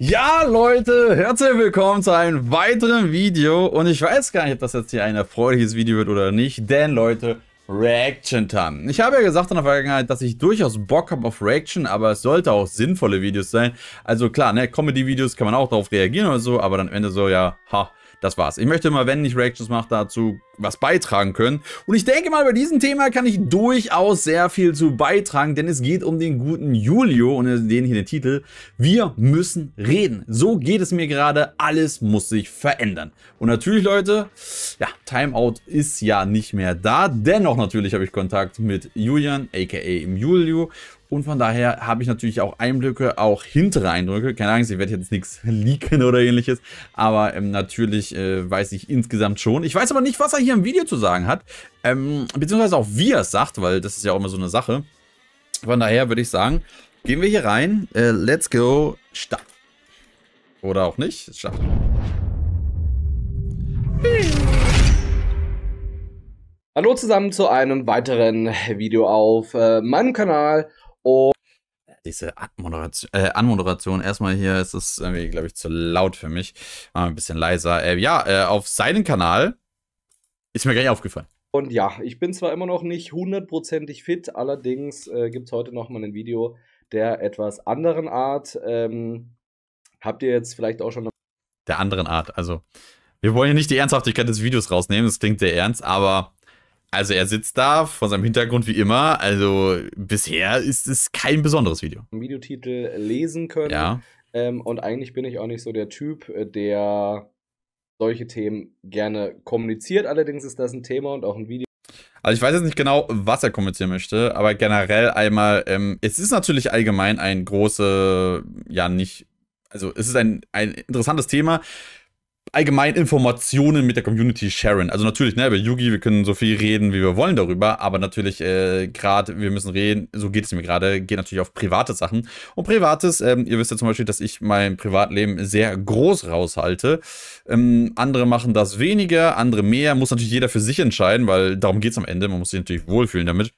Ja, Leute, herzlich willkommen zu einem weiteren Video. Und ich weiß gar nicht, ob das jetzt hier ein erfreuliches Video wird oder nicht, denn Leute, Reaction Time. Ich habe ja gesagt in der Vergangenheit, dass ich durchaus Bock habe auf Reaction, aber es sollte auch sinnvolle Videos sein. Also klar, ne, Comedy-Videos kann man auch darauf reagieren oder so, aber dann am Ende so, ja, ha, das war's. Ich möchte mal, wenn ich Reactions mache, dazu was beitragen können. Und ich denke mal, bei diesem Thema kann ich durchaus sehr viel zu beitragen, denn es geht um den guten Julio und den hier den Titel. Wir müssen reden. So geht es mir gerade. Alles muss sich verändern. Und natürlich, Leute, ja, Timeout ist ja nicht mehr da. Dennoch natürlich habe ich Kontakt mit Julian, aka im Julio. Und von daher habe ich natürlich auch Einblicke, auch hintere Eindrücke. Keine Angst, ich werde jetzt nichts leaken oder ähnliches. Aber ähm, natürlich äh, weiß ich insgesamt schon. Ich weiß aber nicht, was er hier im Video zu sagen hat. Ähm, beziehungsweise auch wie er es sagt, weil das ist ja auch immer so eine Sache. Von daher würde ich sagen, gehen wir hier rein. Äh, let's go. Start. Oder auch nicht. Start. Hallo zusammen zu einem weiteren Video auf äh, meinem Kanal. Und oh. diese Anmoderation, äh, Anmoderation, erstmal hier ist es irgendwie, glaube ich, zu laut für mich. Mal ein bisschen leiser. Äh, ja, äh, auf seinen Kanal ist mir gleich aufgefallen. Und ja, ich bin zwar immer noch nicht hundertprozentig fit, allerdings äh, gibt es heute nochmal ein Video der etwas anderen Art. Ähm, habt ihr jetzt vielleicht auch schon. Der anderen Art, also. Wir wollen hier nicht die Ernsthaftigkeit des Videos rausnehmen, das klingt sehr ernst, aber also er sitzt da vor seinem Hintergrund wie immer. Also bisher ist es kein besonderes Video. Videotitel lesen können. Ja. Ähm, und eigentlich bin ich auch nicht so der Typ, äh, der solche Themen gerne kommuniziert. Allerdings ist das ein Thema und auch ein Video. Also ich weiß jetzt nicht genau, was er kommunizieren möchte, aber generell einmal, ähm, es ist natürlich allgemein ein große, ja nicht, also es ist ein, ein interessantes Thema allgemein Informationen mit der Community sharen. Also natürlich, ne, über Yugi, wir können so viel reden, wie wir wollen darüber, aber natürlich äh, gerade, wir müssen reden, so geht es mir gerade, geht natürlich auf private Sachen. Und Privates, ähm, ihr wisst ja zum Beispiel, dass ich mein Privatleben sehr groß raushalte. Ähm, andere machen das weniger, andere mehr, muss natürlich jeder für sich entscheiden, weil darum geht es am Ende, man muss sich natürlich wohlfühlen damit.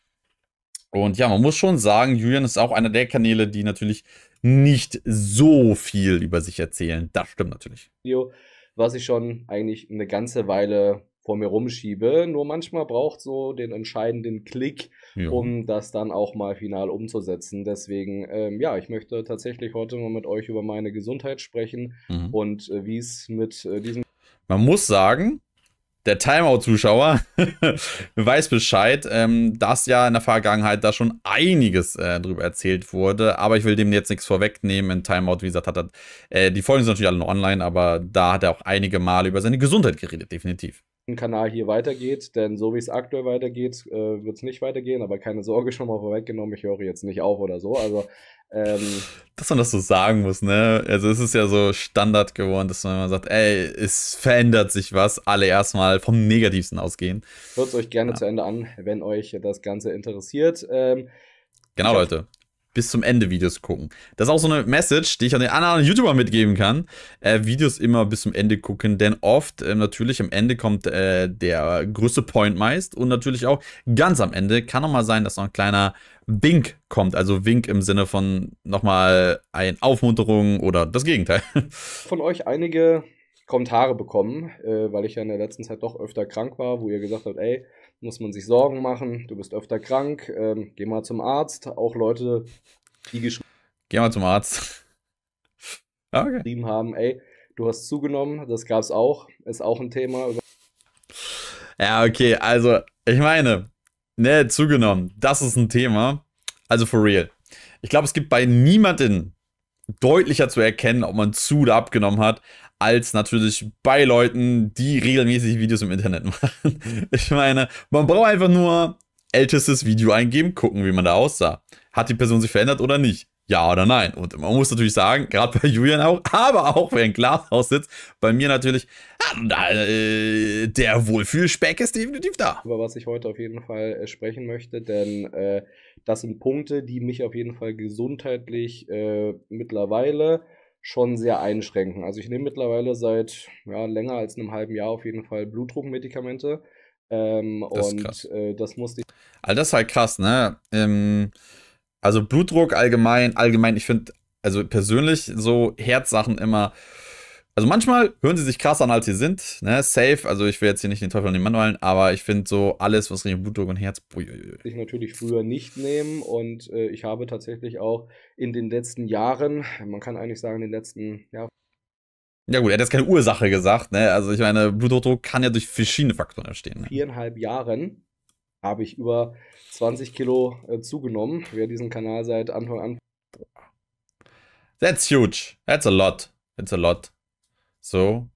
Und ja, man muss schon sagen, Julian ist auch einer der Kanäle, die natürlich nicht so viel über sich erzählen. Das stimmt natürlich. Jo was ich schon eigentlich eine ganze Weile vor mir rumschiebe. Nur manchmal braucht so den entscheidenden Klick, ja. um das dann auch mal final umzusetzen. Deswegen, ähm, ja, ich möchte tatsächlich heute mal mit euch über meine Gesundheit sprechen mhm. und äh, wie es mit äh, diesem. Man muss sagen, der Timeout-Zuschauer weiß Bescheid, ähm, dass ja in der Vergangenheit da schon einiges äh, drüber erzählt wurde. Aber ich will dem jetzt nichts vorwegnehmen. In Timeout, wie gesagt, hat er, äh, die Folgen sind natürlich alle noch online, aber da hat er auch einige Male über seine Gesundheit geredet, definitiv. Kanal hier weitergeht, denn so wie es aktuell weitergeht, äh, wird es nicht weitergehen, aber keine Sorge, schon mal vorweggenommen, ich höre jetzt nicht auf oder so. Also, ähm, dass man das so sagen muss, ne? Also es ist ja so Standard geworden, dass man immer sagt, ey, es verändert sich was, alle erstmal vom Negativsten ausgehen. Hört es euch gerne ja. zu Ende an, wenn euch das Ganze interessiert. Ähm, genau, Leute bis zum Ende Videos gucken. Das ist auch so eine Message, die ich an den anderen YouTuber mitgeben kann. Äh, Videos immer bis zum Ende gucken, denn oft äh, natürlich am Ende kommt äh, der größte Point meist und natürlich auch ganz am Ende kann mal sein, dass noch ein kleiner Wink kommt. Also Wink im Sinne von nochmal ein Aufmunterung oder das Gegenteil. Von euch einige Kommentare bekommen, äh, weil ich ja in der letzten Zeit doch öfter krank war, wo ihr gesagt habt, ey, muss man sich Sorgen machen, du bist öfter krank, ähm, geh mal zum Arzt. Auch Leute, die geschrieben Geh mal zum Arzt. Ah, okay. haben, ey, du hast zugenommen, das gab's auch, ist auch ein Thema. Ja, okay, also ich meine, ne, zugenommen, das ist ein Thema. Also for real. Ich glaube, es gibt bei niemanden, deutlicher zu erkennen, ob man zu oder abgenommen hat, als natürlich bei Leuten, die regelmäßig Videos im Internet machen. Ich meine, man braucht einfach nur ältestes Video eingeben, gucken, wie man da aussah. Hat die Person sich verändert oder nicht? Ja oder nein? Und man muss natürlich sagen, gerade bei Julian auch, aber auch wenn Glashaus sitzt, bei mir natürlich, ah, äh, der Wohlfühlspeck ist definitiv da. Über was ich heute auf jeden Fall äh, sprechen möchte, denn äh, das sind Punkte, die mich auf jeden Fall gesundheitlich äh, mittlerweile schon sehr einschränken. Also ich nehme mittlerweile seit ja, länger als einem halben Jahr auf jeden Fall Blutdruckmedikamente. Ähm, das und äh, das musste ich. All also das ist halt krass, ne? Ähm, also Blutdruck allgemein, allgemein, ich finde, also persönlich so Herzsachen immer. Also manchmal hören sie sich krass an, als sie sind, ne? Safe, also ich will jetzt hier nicht den Teufel an den Mann wollen, aber ich finde so alles, was Richtung Blutdruck und Herz. Ich natürlich früher nicht nehmen und äh, ich habe tatsächlich auch in den letzten Jahren, man kann eigentlich sagen, in den letzten, ja, ja gut, er hat jetzt keine Ursache gesagt, ne? Also ich meine, Bluthochdruck kann ja durch verschiedene Faktoren entstehen. Ne? Viereinhalb Jahren habe ich über 20 Kilo äh, zugenommen, wer diesen Kanal seit Anfang an. That's huge. That's a lot. That's a lot. So.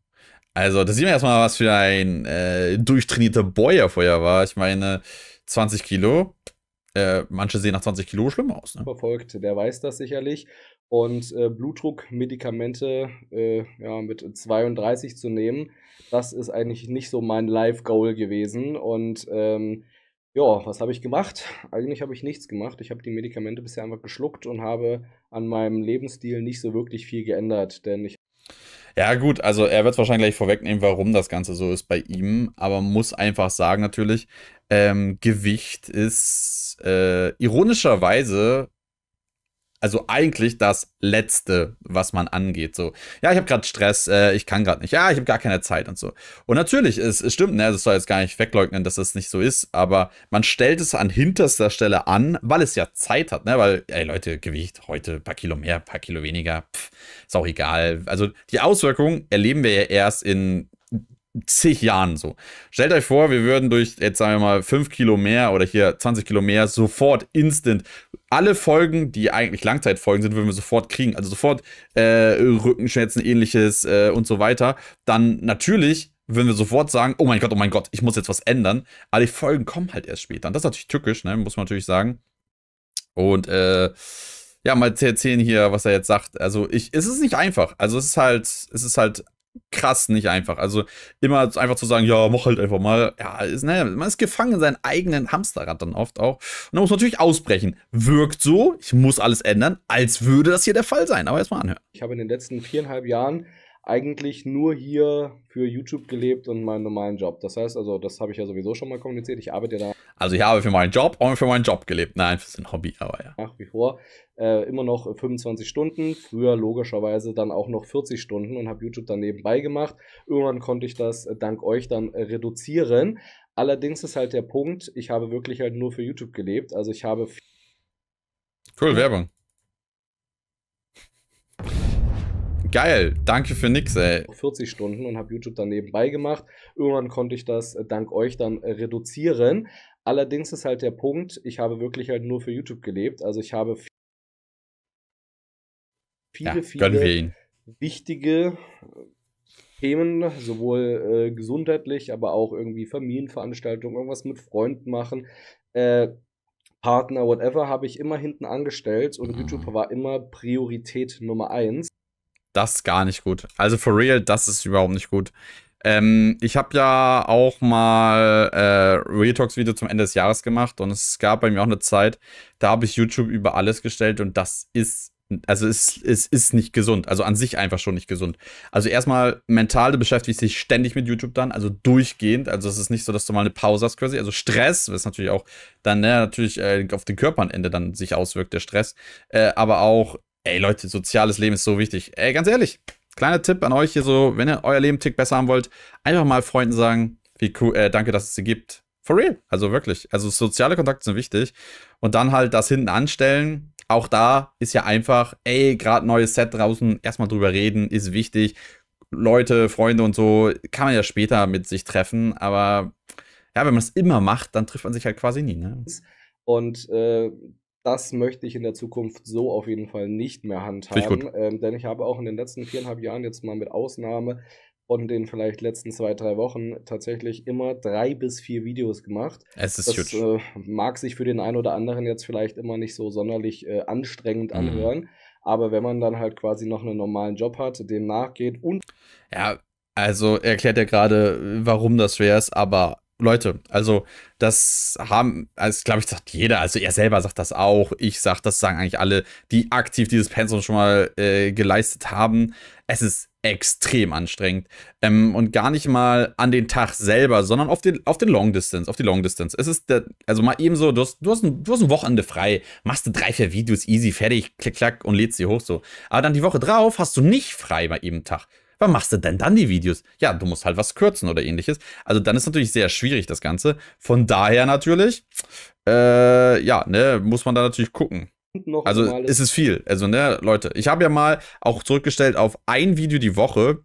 Also, da sieht man erstmal, was für ein äh, durchtrainierter Boy er vorher war. Ich meine, 20 Kilo. Äh, manche sehen nach 20 Kilo schlimm aus. Ne? Verfolgt, der weiß das sicherlich. Und äh, Blutdruckmedikamente äh, ja, mit 32 zu nehmen, das ist eigentlich nicht so mein Life-Goal gewesen. Und ähm, ja, was habe ich gemacht? Eigentlich habe ich nichts gemacht. Ich habe die Medikamente bisher einfach geschluckt und habe an meinem Lebensstil nicht so wirklich viel geändert, denn ich. Ja, gut, also er wird wahrscheinlich gleich vorwegnehmen, warum das Ganze so ist bei ihm, aber muss einfach sagen, natürlich, ähm, Gewicht ist äh, ironischerweise also eigentlich das Letzte, was man angeht. So, ja, ich habe gerade Stress, äh, ich kann gerade nicht, ja, ich habe gar keine Zeit und so. Und natürlich, es, es stimmt, ne, das soll jetzt gar nicht wegleugnen, dass das nicht so ist, aber man stellt es an hinterster Stelle an, weil es ja Zeit hat, ne, weil, ey Leute, Gewicht heute, ein paar Kilo mehr, ein paar Kilo weniger, pff, ist auch egal. Also die Auswirkungen erleben wir ja erst in zig Jahren so. Stellt euch vor, wir würden durch, jetzt sagen wir mal, fünf Kilo mehr oder hier 20 Kilo mehr sofort instant alle Folgen, die eigentlich Langzeitfolgen sind, würden wir sofort kriegen. Also sofort äh, Rückenschmerzen, ähnliches äh, und so weiter. Dann natürlich würden wir sofort sagen, oh mein Gott, oh mein Gott, ich muss jetzt was ändern. Aber die Folgen kommen halt erst später. Und das ist natürlich tückisch, ne? muss man natürlich sagen. Und äh, ja, mal erzählen hier, was er jetzt sagt. Also ich, es ist nicht einfach. Also es ist halt, es ist halt krass nicht einfach. Also immer einfach zu sagen, ja, mach halt einfach mal. Ja, ist, naja, ne, man ist gefangen in seinem eigenen Hamsterrad dann oft auch. Und dann muss man natürlich ausbrechen. Wirkt so, ich muss alles ändern, als würde das hier der Fall sein. Aber erstmal anhören. Ich habe in den letzten viereinhalb Jahren eigentlich nur hier für YouTube gelebt und meinen normalen Job. Das heißt also, das habe ich ja sowieso schon mal kommuniziert. Ich arbeite ja da. Also ich habe für meinen Job und für meinen Job gelebt. Nein, für ein Hobby, aber ja. Nach wie vor äh, immer noch 25 Stunden, früher logischerweise dann auch noch 40 Stunden und habe YouTube dann nebenbei gemacht. Irgendwann konnte ich das äh, dank euch dann äh, reduzieren. Allerdings ist halt der Punkt, ich habe wirklich halt nur für YouTube gelebt. Also ich habe. Cool, Werbung. Geil, danke für nix, ey. 40 Stunden und habe YouTube dann nebenbei gemacht. Irgendwann konnte ich das äh, dank euch dann äh, reduzieren. Allerdings ist halt der Punkt, ich habe wirklich halt nur für YouTube gelebt. Also ich habe viele, ja, viele wichtige äh, Themen, sowohl äh, gesundheitlich, aber auch irgendwie Familienveranstaltungen, irgendwas mit Freunden machen, äh, Partner, whatever, habe ich immer hinten angestellt und mhm. YouTube war immer Priorität Nummer eins das ist gar nicht gut. Also for real, das ist überhaupt nicht gut. Ähm, ich habe ja auch mal äh, Real Talks Video zum Ende des Jahres gemacht und es gab bei mir auch eine Zeit, da habe ich YouTube über alles gestellt und das ist, also es, es ist nicht gesund. Also an sich einfach schon nicht gesund. Also erstmal mental, du beschäftigst dich ständig mit YouTube dann, also durchgehend. Also es ist nicht so, dass du mal eine Pause hast quasi. Also Stress, was natürlich auch dann ne, natürlich äh, auf den Körper am Ende dann sich auswirkt, der Stress. Äh, aber auch Ey, Leute, soziales Leben ist so wichtig. Ey, ganz ehrlich, kleiner Tipp an euch hier so, wenn ihr euer Leben einen Tick besser haben wollt, einfach mal Freunden sagen, wie cool, äh, danke, dass es sie gibt. For real. Also wirklich. Also soziale Kontakte sind wichtig. Und dann halt das hinten anstellen. Auch da ist ja einfach, ey, gerade neues Set draußen, erstmal drüber reden, ist wichtig. Leute, Freunde und so, kann man ja später mit sich treffen, aber ja, wenn man es immer macht, dann trifft man sich halt quasi nie. Ne? Und äh, das möchte ich in der Zukunft so auf jeden Fall nicht mehr handhaben. Ich ähm, denn ich habe auch in den letzten viereinhalb Jahren jetzt mal mit Ausnahme von den vielleicht letzten zwei, drei Wochen tatsächlich immer drei bis vier Videos gemacht. Es ist das, huge. Äh, mag sich für den einen oder anderen jetzt vielleicht immer nicht so sonderlich äh, anstrengend mhm. anhören, aber wenn man dann halt quasi noch einen normalen Job hat, dem nachgeht und. Ja, also erklärt er gerade, warum das schwer ist, aber Leute. Also, das haben, also, glaube ich, sagt jeder. Also, er selber sagt das auch. Ich sage das, sagen eigentlich alle, die aktiv dieses Pensum schon mal äh, geleistet haben. Es ist extrem anstrengend. Ähm, und gar nicht mal an den Tag selber, sondern auf den, auf den Long Distance, auf die Long Distance. Es ist, der, also mal eben so, du hast, du, hast ein, du hast ein Wochenende frei, machst du drei, vier Videos easy, fertig, klick, klack und lädst sie hoch so. Aber dann die Woche drauf hast du nicht frei bei jedem Tag. Was machst du denn dann die Videos? Ja, du musst halt was kürzen oder ähnliches. Also dann ist natürlich sehr schwierig das Ganze. Von daher natürlich, äh, ja, ne, muss man da natürlich gucken. also ist es viel. Also, ne, Leute, ich habe ja mal auch zurückgestellt auf ein Video die Woche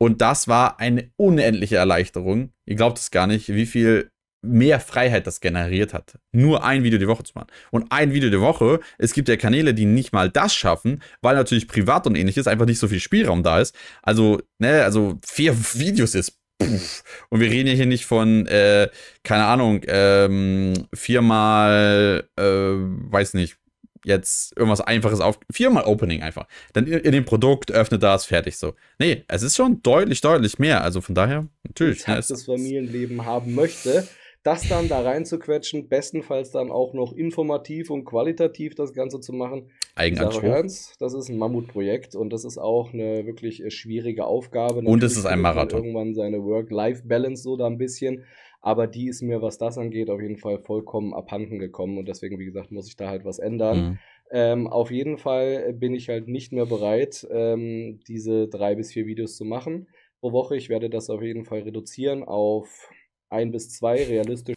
und das war eine unendliche Erleichterung. Ihr glaubt es gar nicht, wie viel mehr Freiheit das generiert hat, nur ein Video die Woche zu machen. Und ein Video die Woche, es gibt ja Kanäle, die nicht mal das schaffen, weil natürlich privat und ähnliches einfach nicht so viel Spielraum da ist. Also, ne, also vier Videos ist und wir reden ja hier nicht von, äh, keine Ahnung, ähm, viermal, äh, weiß nicht, jetzt irgendwas Einfaches auf, viermal Opening einfach. Dann in, in dem Produkt öffnet das, fertig so. Nee, es ist schon deutlich, deutlich mehr. Also von daher, natürlich. Wenn ne, das Familienleben haben möchte, das dann da reinzuquetschen, bestenfalls dann auch noch informativ und qualitativ das Ganze zu machen. Eigenanspruch. das ist ein Mammutprojekt und das ist auch eine wirklich äh, schwierige Aufgabe. Natürlich und es ist ein Marathon. Irgendwann seine Work-Life-Balance so da ein bisschen. Aber die ist mir, was das angeht, auf jeden Fall vollkommen abhanden gekommen. Und deswegen, wie gesagt, muss ich da halt was ändern. Mhm. Ähm, auf jeden Fall äh, bin ich halt nicht mehr bereit, ähm, diese drei bis vier Videos zu machen pro Woche. Ich werde das auf jeden Fall reduzieren auf ein bis zwei realistisch.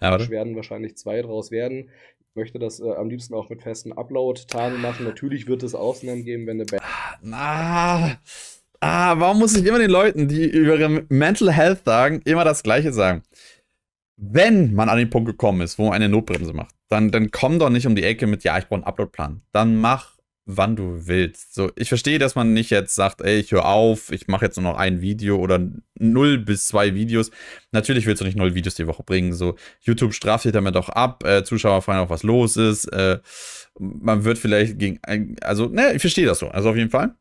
Aber werden wahrscheinlich zwei draus werden. Ich möchte das äh, am liebsten auch mit festen Upload-Tagen machen. Natürlich wird es Ausnahmen geben, wenn eine Band. Ah, ah, warum muss ich immer den Leuten, die über ihre Mental Health sagen, immer das Gleiche sagen? Wenn man an den Punkt gekommen ist, wo man eine Notbremse macht, dann, dann komm doch nicht um die Ecke mit, ja, ich brauche einen Upload-Plan. Dann mach wann du willst. So, ich verstehe, dass man nicht jetzt sagt, ey, ich höre auf, ich mache jetzt nur noch ein Video oder null bis zwei Videos. Natürlich willst du nicht null Videos die Woche bringen. So, YouTube straft dich damit auch ab, äh, Zuschauer fragen auch, was los ist. Äh, man wird vielleicht gegen, also, ne, ich verstehe das so, also auf jeden Fall.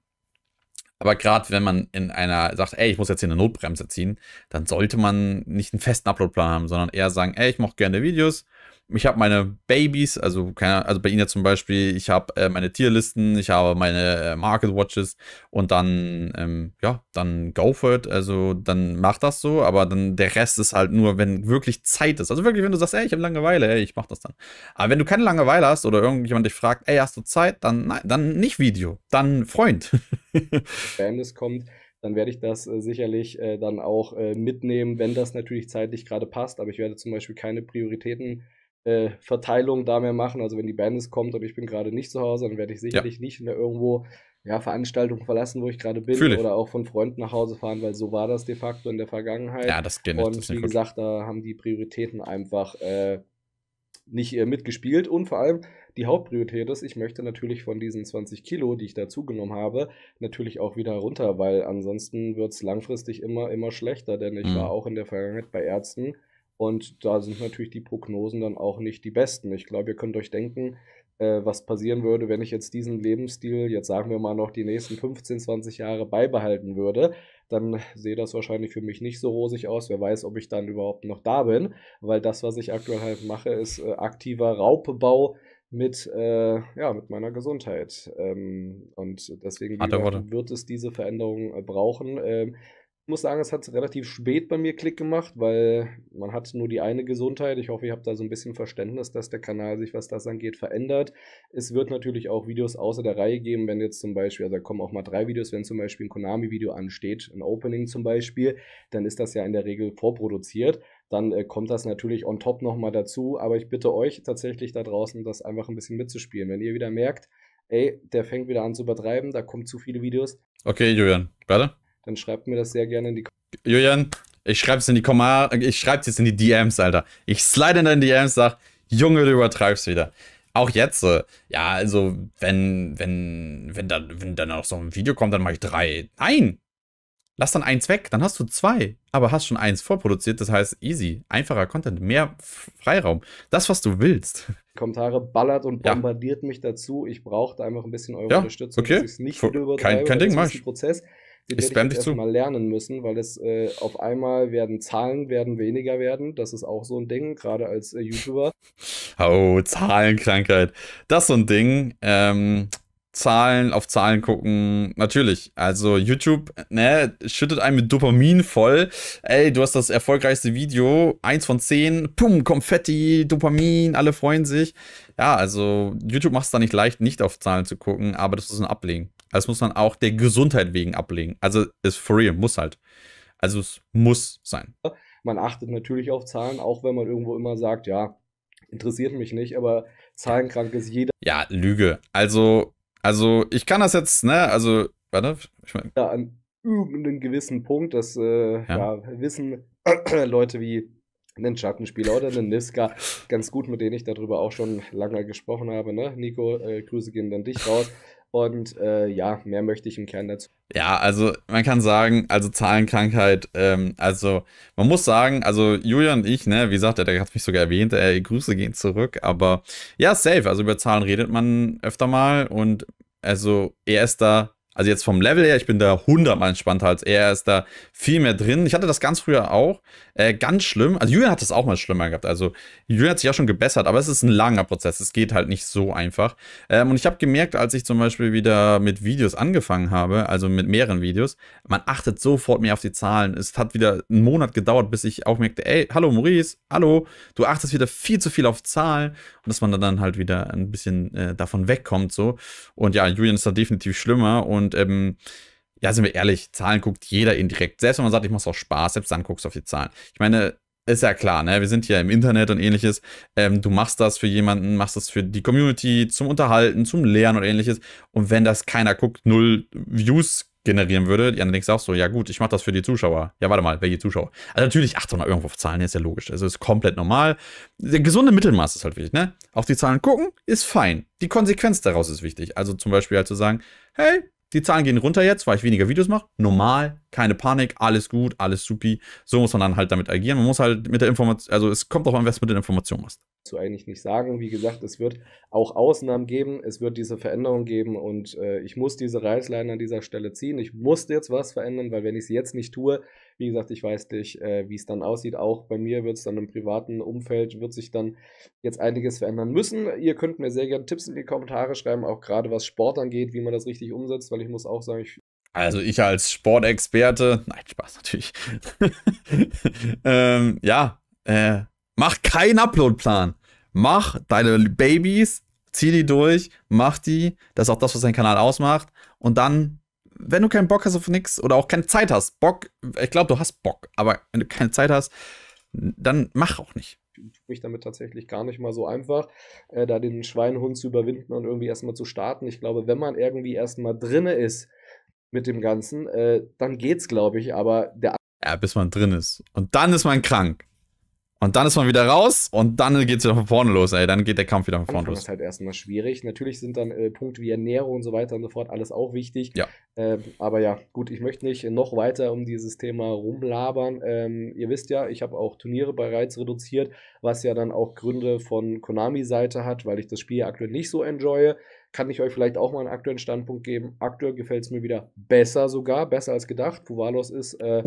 Aber gerade wenn man in einer sagt, ey, ich muss jetzt hier eine Notbremse ziehen, dann sollte man nicht einen festen Uploadplan haben, sondern eher sagen, ey, ich mache gerne Videos ich habe meine Babys, also, keine, also bei Ihnen zum Beispiel, ich habe äh, meine Tierlisten, ich habe meine äh, Market Watches und dann, ähm, ja, dann go for it, also dann mach das so, aber dann der Rest ist halt nur, wenn wirklich Zeit ist. Also wirklich, wenn du sagst, ey, ich habe Langeweile, ey, ich mach das dann. Aber wenn du keine Langeweile hast oder irgendjemand dich fragt, ey, hast du Zeit, dann nein, dann nicht Video, dann Freund. wenn es kommt, dann werde ich das äh, sicherlich äh, dann auch äh, mitnehmen, wenn das natürlich zeitlich gerade passt, aber ich werde zum Beispiel keine Prioritäten äh, Verteilung da mehr machen. Also wenn die Band Bandits kommt und ich bin gerade nicht zu Hause, dann werde ich sicherlich ja. nicht in der irgendwo ja, Veranstaltung verlassen, wo ich gerade bin Fühl oder ich. auch von Freunden nach Hause fahren, weil so war das de facto in der Vergangenheit. Ja, das geht nicht. Und wie gesagt, da haben die Prioritäten einfach äh, nicht äh, mitgespielt und vor allem die Hauptpriorität ist, ich möchte natürlich von diesen 20 Kilo, die ich dazu genommen habe, natürlich auch wieder runter, weil ansonsten wird es langfristig immer, immer schlechter, denn ich mhm. war auch in der Vergangenheit bei Ärzten, und da sind natürlich die Prognosen dann auch nicht die besten. Ich glaube, ihr könnt euch denken, äh, was passieren würde, wenn ich jetzt diesen Lebensstil, jetzt sagen wir mal noch die nächsten 15, 20 Jahre beibehalten würde. Dann sehe das wahrscheinlich für mich nicht so rosig aus. Wer weiß, ob ich dann überhaupt noch da bin, weil das, was ich aktuell halt mache, ist äh, aktiver Raupebau mit, äh, ja, mit meiner Gesundheit. Ähm, und deswegen Ach, wird es diese Veränderung äh, brauchen. Ähm, ich muss sagen, es hat relativ spät bei mir Klick gemacht, weil man hat nur die eine Gesundheit. Ich hoffe, ihr habt da so ein bisschen Verständnis, dass der Kanal sich, was das angeht, verändert. Es wird natürlich auch Videos außer der Reihe geben, wenn jetzt zum Beispiel, also da kommen auch mal drei Videos, wenn zum Beispiel ein Konami-Video ansteht, ein Opening zum Beispiel, dann ist das ja in der Regel vorproduziert dann äh, kommt das natürlich on top nochmal dazu. Aber ich bitte euch tatsächlich da draußen, das einfach ein bisschen mitzuspielen. Wenn ihr wieder merkt, ey, der fängt wieder an zu übertreiben, da kommen zu viele Videos. Okay, Julian, weiter dann schreibt mir das sehr gerne in die Julian, ich schreib's in die Kommentare, ich schreib's jetzt in die DMs, Alter. Ich slide in deine DMs, sag, Junge, du übertreibst wieder. Auch jetzt, äh, ja, also, wenn, wenn, wenn dann, wenn dann auch so ein Video kommt, dann mache ich drei. Nein! Lass dann eins weg, dann hast du zwei, aber hast schon eins vorproduziert, das heißt easy, einfacher Content, mehr Freiraum, das, was du willst. Kommentare ballert und bombardiert ja. mich dazu, ich brauchte einfach ein bisschen eure ja, Unterstützung, okay. dass ich es nicht wieder übertreibe, kein, kein Ding, das ist ein Prozess. Den ich werde ich jetzt erstmal lernen müssen, weil es äh, auf einmal werden Zahlen werden weniger werden. Das ist auch so ein Ding, gerade als äh, YouTuber. Oh, Zahlenkrankheit. Das ist so ein Ding. Ähm, Zahlen auf Zahlen gucken, natürlich. Also YouTube, ne, schüttet einen mit Dopamin voll. Ey, du hast das erfolgreichste Video, eins von zehn, pum, Konfetti, Dopamin, alle freuen sich. Ja, also YouTube macht es da nicht leicht, nicht auf Zahlen zu gucken, aber das ist ein Ablegen. Das muss man auch der Gesundheit wegen ablegen. Also ist for real, muss halt. Also es muss sein. Man achtet natürlich auf Zahlen, auch wenn man irgendwo immer sagt, ja, interessiert mich nicht, aber zahlenkrank ist jeder. Ja, Lüge. Also, also ich kann das jetzt, ne, also, warte, ich meine. Ja, an irgendeinem gewissen Punkt, das äh, ja. ja. wissen Leute wie einen Schattenspieler oder einen Niska ganz gut, mit denen ich darüber auch schon lange gesprochen habe, ne? Nico, äh, Grüße gehen dann dich raus. Und äh, ja, mehr möchte ich im Kern dazu. Ja, also man kann sagen, also Zahlenkrankheit, ähm, also man muss sagen, also Julian und ich, ne, wie gesagt, er hat mich sogar erwähnt, äh, Grüße gehen zurück, aber ja, safe, also über Zahlen redet man öfter mal und also er ist da also jetzt vom Level her, ich bin da hundertmal entspannter als er. Er ist da viel mehr drin. Ich hatte das ganz früher auch. Äh, ganz schlimm. Also Julian hat das auch mal schlimmer gehabt. Also Julian hat sich ja schon gebessert, aber es ist ein langer Prozess. Es geht halt nicht so einfach. Ähm, und ich habe gemerkt, als ich zum Beispiel wieder mit Videos angefangen habe, also mit mehreren Videos, man achtet sofort mehr auf die Zahlen. Es hat wieder einen Monat gedauert, bis ich auch merkte, ey, hallo Maurice, hallo, du achtest wieder viel zu viel auf Zahlen. Und dass man dann halt wieder ein bisschen äh, davon wegkommt so. Und ja, Julian ist da definitiv schlimmer und und ähm, ja, sind wir ehrlich, Zahlen guckt jeder indirekt. Selbst wenn man sagt, ich mache auch Spaß, selbst dann guckst du auf die Zahlen. Ich meine, ist ja klar, ne? Wir sind hier im Internet und ähnliches. Ähm, du machst das für jemanden, machst das für die Community, zum Unterhalten, zum Lernen und ähnliches. Und wenn das keiner guckt, null Views generieren würde, ja, dann denkst du auch so, ja gut, ich mache das für die Zuschauer. Ja, warte mal, welche Zuschauer? Also natürlich achtet man irgendwo auf Zahlen, ist ja logisch. Also ist komplett normal. Der gesunde Mittelmaß ist halt wichtig, ne? Auf die Zahlen gucken ist fein. Die Konsequenz daraus ist wichtig. Also zum Beispiel halt zu sagen, hey, die Zahlen gehen runter jetzt, weil ich weniger Videos mache. Normal, keine Panik, alles gut, alles supi. So muss man dann halt damit agieren. Man muss halt mit der Information, also es kommt auch an, was mit der Information machst. Zu eigentlich nicht sagen. Wie gesagt, es wird auch Ausnahmen geben, es wird diese Veränderung geben und äh, ich muss diese Reißleine an dieser Stelle ziehen. Ich muss jetzt was verändern, weil wenn ich es jetzt nicht tue, wie gesagt, ich weiß nicht, äh, wie es dann aussieht. Auch bei mir wird es dann im privaten Umfeld, wird sich dann jetzt einiges verändern müssen. Ihr könnt mir sehr gerne Tipps in die Kommentare schreiben, auch gerade was Sport angeht, wie man das richtig umsetzt, weil ich muss auch sagen, ich also ich als Sportexperte, nein, Spaß natürlich. ähm, ja, äh, mach keinen Uploadplan. Mach deine Babys, zieh die durch, mach die. Das ist auch das, was dein Kanal ausmacht. Und dann wenn du keinen Bock hast auf nichts oder auch keine Zeit hast, Bock, ich glaube, du hast Bock, aber wenn du keine Zeit hast, dann mach auch nicht. Ich mich damit tatsächlich gar nicht mal so einfach, äh, da den Schweinhund zu überwinden und irgendwie erstmal zu starten. Ich glaube, wenn man irgendwie erstmal drinne ist mit dem Ganzen, äh, dann geht's, glaube ich, aber der. Ja, bis man drin ist. Und dann ist man krank. Und dann ist man wieder raus und dann geht es wieder von vorne los, ey. Dann geht der Kampf wieder von vorne los. Das ist halt erstmal schwierig. Natürlich sind dann äh, Punkte wie Ernährung und so weiter und so fort alles auch wichtig. Ja. Ähm, aber ja, gut, ich möchte nicht noch weiter um dieses Thema rumlabern. Ähm, ihr wisst ja, ich habe auch Turniere bereits reduziert, was ja dann auch Gründe von Konami-Seite hat, weil ich das Spiel aktuell nicht so enjoye kann ich euch vielleicht auch mal einen aktuellen Standpunkt geben. Aktuell gefällt es mir wieder besser sogar, besser als gedacht. Puvalos ist äh,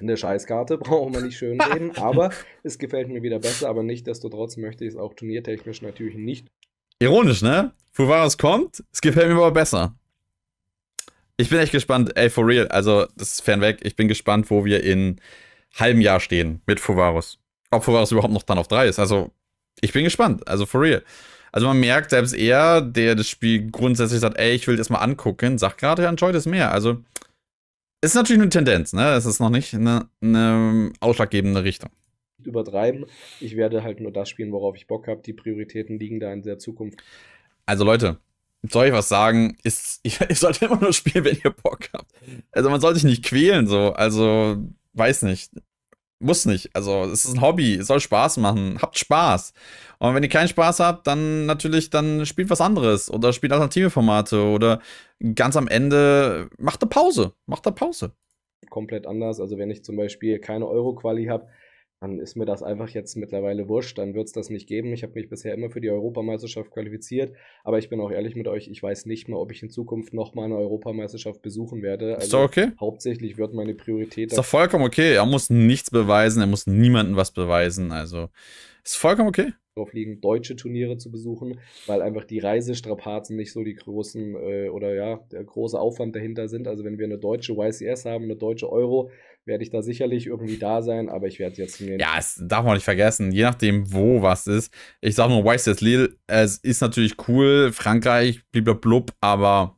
eine Scheißkarte brauchen wir nicht schön reden, aber es gefällt mir wieder besser. Aber nicht desto trotz möchte ich es auch turniertechnisch natürlich nicht. Ironisch, ne? Fuvaros kommt, es gefällt mir aber besser. Ich bin echt gespannt, ey, for real. Also, das ist fernweg. Ich bin gespannt, wo wir in halbem Jahr stehen mit Fuvaros. Ob Fuvaros überhaupt noch dann auf 3 ist. Also, ich bin gespannt. Also, for real. Also, man merkt, selbst er, der das Spiel grundsätzlich sagt, ey, ich will das mal angucken, sagt gerade, er enjoyt es mehr. Also, ist natürlich eine Tendenz, ne? Es ist noch nicht eine, eine ausschlaggebende Richtung. Übertreiben. Ich werde halt nur das spielen, worauf ich Bock habe. Die Prioritäten liegen da in der Zukunft. Also Leute, soll ich was sagen? Ist, ich, ich sollte immer nur spielen, wenn ihr Bock habt. Also man soll sich nicht quälen, so. Also, weiß nicht. Muss nicht. Also, es ist ein Hobby, es soll Spaß machen. Habt Spaß. Und wenn ihr keinen Spaß habt, dann natürlich, dann spielt was anderes oder spielt alternative Formate oder ganz am Ende macht eine Pause. Macht eine Pause. Komplett anders. Also, wenn ich zum Beispiel keine Euro-Quali habe, dann ist mir das einfach jetzt mittlerweile wurscht, dann wird es das nicht geben. Ich habe mich bisher immer für die Europameisterschaft qualifiziert, aber ich bin auch ehrlich mit euch, ich weiß nicht mal, ob ich in Zukunft nochmal eine Europameisterschaft besuchen werde. Also ist doch okay? Hauptsächlich wird meine Priorität... Ist doch vollkommen okay, er muss nichts beweisen, er muss niemandem was beweisen, also ist vollkommen okay drauf liegen, deutsche Turniere zu besuchen, weil einfach die Reisestrapazen nicht so die großen äh, oder ja, der große Aufwand dahinter sind. Also wenn wir eine deutsche YCS haben, eine deutsche Euro, werde ich da sicherlich irgendwie da sein, aber ich werde jetzt mir. Ja, das darf man nicht vergessen, je nachdem, wo was ist. Ich sage nur, Weißes Lille, es ist natürlich cool, Frankreich, blub, aber.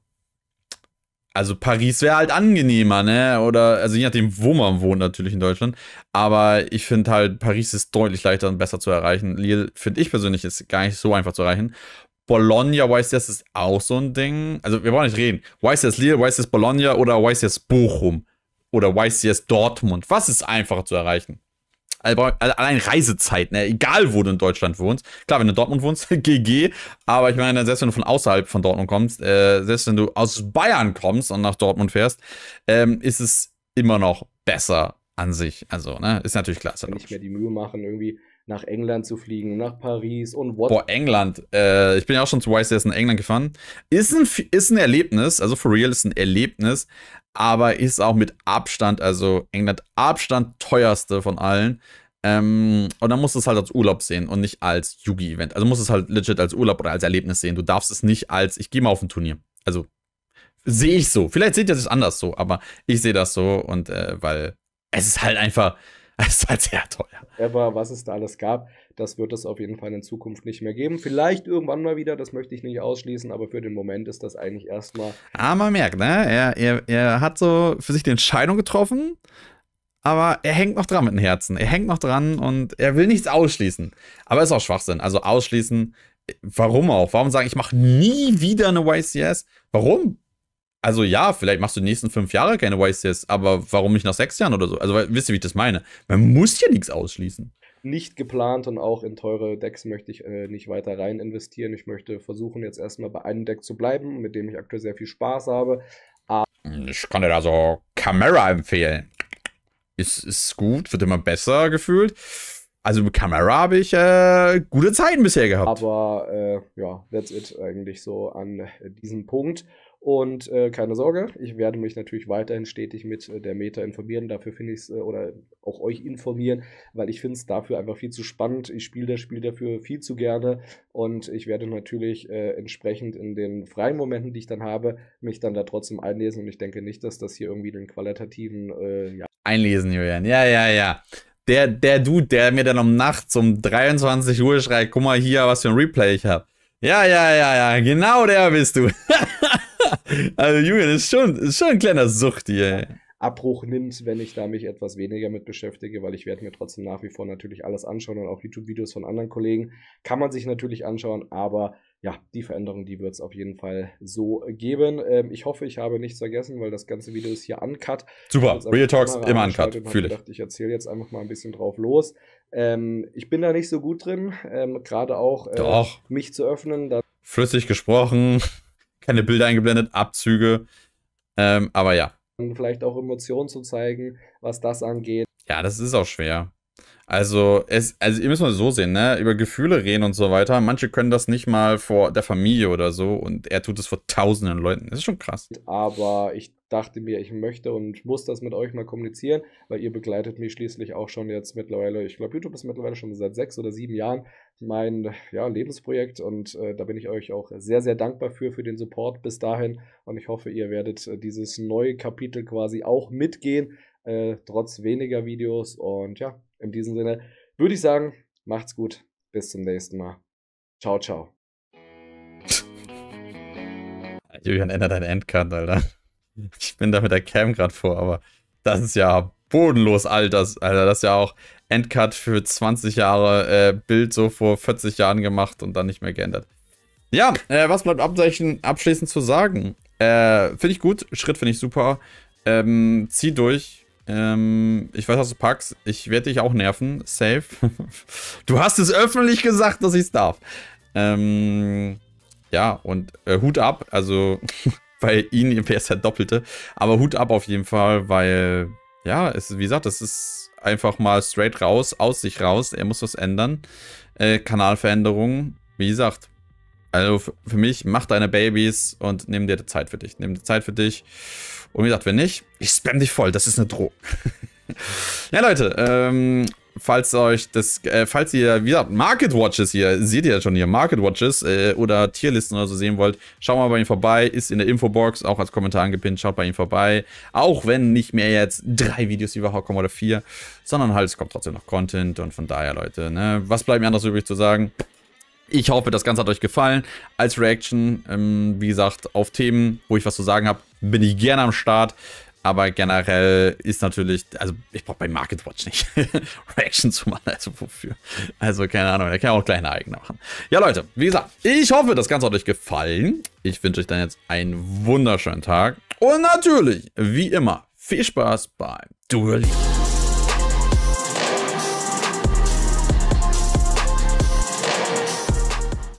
Also Paris wäre halt angenehmer, ne? Oder, also je nachdem, wo man wohnt, natürlich in Deutschland. Aber ich finde halt, Paris ist deutlich leichter und besser zu erreichen. Lille, finde ich persönlich, ist gar nicht so einfach zu erreichen. Bologna, YCS ist auch so ein Ding. Also wir wollen nicht reden. YCS Lille, YCS Bologna oder YCS Bochum oder YCS Dortmund. Was ist einfacher zu erreichen? Allein Reisezeit, ne? egal wo du in Deutschland wohnst. Klar, wenn du in Dortmund wohnst, GG. Aber ich meine, selbst wenn du von außerhalb von Dortmund kommst, äh, selbst wenn du aus Bayern kommst und nach Dortmund fährst, ähm, ist es immer noch besser an sich. Also, ne, ist natürlich klasse. nicht mehr die Mühe machen, irgendwie nach England zu fliegen, nach Paris und what. Boah, England. Äh, ich bin ja auch schon zu YCS in England gefahren. Ist ein, ist ein Erlebnis, also for real ist ein Erlebnis, aber ist auch mit Abstand, also England Abstand teuerste von allen. Ähm, und dann musst du es halt als Urlaub sehen und nicht als Yugi-Event. Also musst du es halt legit als Urlaub oder als Erlebnis sehen. Du darfst es nicht als, ich gehe mal auf ein Turnier. Also sehe ich so. Vielleicht seht ihr das anders so, aber ich sehe das so und äh, weil es ist halt einfach das ist halt sehr teuer. Aber was es da alles gab, das wird es auf jeden Fall in Zukunft nicht mehr geben. Vielleicht irgendwann mal wieder, das möchte ich nicht ausschließen, aber für den Moment ist das eigentlich erstmal. Ah, man merkt, ne? Er, er, er hat so für sich die Entscheidung getroffen, aber er hängt noch dran mit dem Herzen. Er hängt noch dran und er will nichts ausschließen. Aber ist auch Schwachsinn. Also ausschließen, warum auch? Warum sagen, ich mache nie wieder eine YCS? Warum? Also ja, vielleicht machst du die nächsten fünf Jahre keine YCS, aber warum nicht nach sechs Jahren oder so? Also wisst ihr, wie ich das meine? Man muss ja nichts ausschließen. Nicht geplant und auch in teure Decks möchte ich äh, nicht weiter rein investieren. Ich möchte versuchen, jetzt erstmal bei einem Deck zu bleiben, mit dem ich aktuell sehr viel Spaß habe. Aber hm, ich kann dir da so Camera empfehlen. Ist, ist gut, wird immer besser gefühlt. Also mit Camera habe ich äh, gute Zeiten bisher gehabt. Aber äh, ja, that's it eigentlich so an äh, diesem Punkt. Und äh, keine Sorge, ich werde mich natürlich weiterhin stetig mit äh, der Meta informieren. Dafür finde ich es äh, oder auch euch informieren, weil ich finde es dafür einfach viel zu spannend. Ich spiele das Spiel dafür viel zu gerne und ich werde natürlich äh, entsprechend in den freien Momenten, die ich dann habe, mich dann da trotzdem einlesen. Und ich denke nicht, dass das hier irgendwie den qualitativen. Äh, ja einlesen, Julian. Ja, ja, ja der, der Dude, der mir dann um nachts um 23 Uhr schreit, guck mal hier, was für ein Replay ich habe. Ja, ja, ja, ja, genau der bist du. also Julian ist schon, ist schon ein kleiner Sucht hier. Abbruch nimmt, wenn ich da mich etwas weniger mit beschäftige, weil ich werde mir trotzdem nach wie vor natürlich alles anschauen und auch YouTube-Videos von anderen Kollegen kann man sich natürlich anschauen, aber ja, die Veränderung, die wird es auf jeden Fall so geben. Ähm, ich hoffe, ich habe nichts vergessen, weil das ganze Video ist hier uncut. Super, Real Talks immer uncut, fühle ich. Gedacht, ich erzähle jetzt einfach mal ein bisschen drauf los. Ähm, ich bin da nicht so gut drin, ähm, gerade auch äh, mich zu öffnen. Flüssig gesprochen keine Bilder eingeblendet, Abzüge. Ähm, aber ja. Und vielleicht auch Emotionen zu zeigen, was das angeht. Ja, das ist auch schwer. Also, es, also ihr müsst mal so sehen, ne? Über Gefühle reden und so weiter. Manche können das nicht mal vor der Familie oder so und er tut es vor tausenden Leuten. Das ist schon krass. Aber ich dachte mir, ich möchte und muss das mit euch mal kommunizieren, weil ihr begleitet mich schließlich auch schon jetzt mittlerweile, ich glaube, YouTube ist mittlerweile schon seit sechs oder sieben Jahren mein ja, Lebensprojekt und äh, da bin ich euch auch sehr, sehr dankbar für, für den Support bis dahin und ich hoffe, ihr werdet äh, dieses neue Kapitel quasi auch mitgehen, äh, trotz weniger Videos und ja, in diesem Sinne würde ich sagen, macht's gut, bis zum nächsten Mal. Ciao, ciao. Julian, ändert dein Endcard, Alter. Ich bin da mit der Cam gerade vor, aber das ist ja bodenlos alt. Das, Alter, das ist ja auch Endcut für 20 Jahre, äh, Bild so vor 40 Jahren gemacht und dann nicht mehr geändert. Ja, äh, was bleibt abschließend zu sagen? Äh, finde ich gut, Schritt finde ich super. Ähm, zieh durch. Ähm, ich weiß, was du packst. Ich werde dich auch nerven. Safe. du hast es öffentlich gesagt, dass ich es darf. Ähm, ja, und äh, Hut ab. Also, bei ihnen wäre es der halt Doppelte. Aber Hut ab auf jeden Fall, weil, ja, es, wie gesagt, das ist einfach mal straight raus, aus sich raus. Er muss was ändern. Äh, Kanalveränderungen, wie gesagt. Also für mich, mach deine Babys und nimm dir Zeit für dich. Nimm dir Zeit für dich. Und wie gesagt, wenn nicht, ich spam dich voll. Das ist eine Drohung. ja, Leute, ähm, falls euch das, äh, falls ihr, wie gesagt, Market Watches hier, seht ihr ja schon hier, Market Watches äh, oder Tierlisten oder so sehen wollt, schaut mal bei ihm vorbei, ist in der Infobox, auch als Kommentar angepinnt, schaut bei ihm vorbei. Auch wenn nicht mehr jetzt drei Videos über Woche kommen oder vier, sondern halt, es kommt trotzdem noch Content und von daher, Leute, ne, was bleibt mir anders übrig zu sagen? Ich hoffe, das Ganze hat euch gefallen. Als Reaction, ähm, wie gesagt, auf Themen, wo ich was zu sagen habe, bin ich gerne am Start. Aber generell ist natürlich, also ich brauche bei Market Watch nicht Reaction zu machen, also wofür. Also keine Ahnung, da kann ich auch kleine eigene machen. Ja Leute, wie gesagt, ich hoffe, das Ganze hat euch gefallen. Ich wünsche euch dann jetzt einen wunderschönen Tag. Und natürlich, wie immer, viel Spaß beim Duellieren.